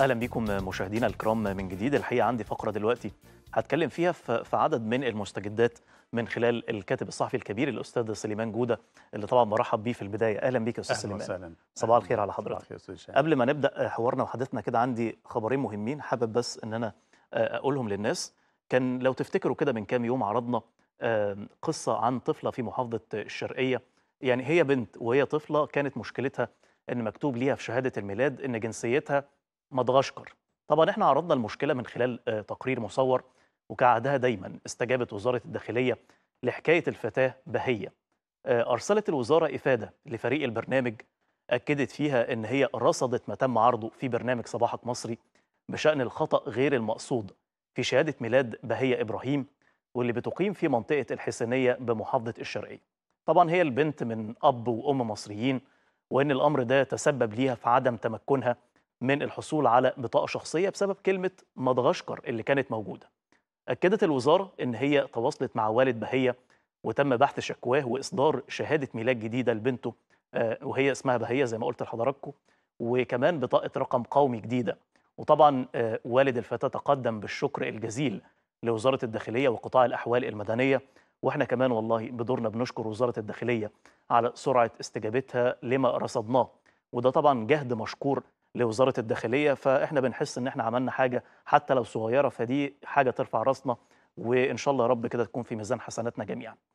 اهلا بكم مشاهدينا الكرام من جديد الحقيقه عندي فقره دلوقتي هتكلم فيها في عدد من المستجدات من خلال الكاتب الصحفي الكبير الاستاذ سليمان جوده اللي طبعا برحب بيه في البدايه اهلا بيك يا استاذ سليمان وسهلا صباح الخير على حضرتك قبل ما نبدا حوارنا وحديثنا كده عندي خبرين مهمين حابب بس ان انا آه، اقولهم للناس كان لو تفتكروا كده من كام يوم عرضنا قصه عن طفله في محافظه الشرقيه يعني هي بنت وهي طفله كانت مشكلتها ان مكتوب ليها في شهاده الميلاد ان جنسيتها مدغشقر طبعا احنا عرضنا المشكله من خلال آه، تقرير مصور وكعادها دايما استجابت وزاره الداخليه لحكايه الفتاه بهيه آه، ارسلت الوزاره افاده لفريق البرنامج اكدت فيها ان هي رصدت ما تم عرضه في برنامج صباحك مصري بشان الخطا غير المقصود في شهاده ميلاد بهيه ابراهيم واللي بتقيم في منطقه الحسينيه بمحافظه الشرقيه طبعا هي البنت من اب وام مصريين وان الامر ده تسبب ليها في عدم تمكنها من الحصول على بطاقة شخصية بسبب كلمة مدغشقر اللي كانت موجودة أكدت الوزارة إن هي تواصلت مع والد بهية وتم بحث شكواه وإصدار شهادة ميلاد جديدة لبنته آه، وهي اسمها بهية زي ما قلت لحضراتكم وكمان بطاقة رقم قومي جديدة وطبعا آه، والد الفتاة تقدم بالشكر الجزيل لوزارة الداخلية وقطاع الأحوال المدنية واحنا كمان والله بدورنا بنشكر وزارة الداخلية على سرعة استجابتها لما رصدناه وده طبعا جهد مشكور لوزاره الداخليه فاحنا بنحس ان احنا عملنا حاجه حتى لو صغيره فدي حاجه ترفع راسنا وان شاء الله يا رب كده تكون في ميزان حسناتنا جميعا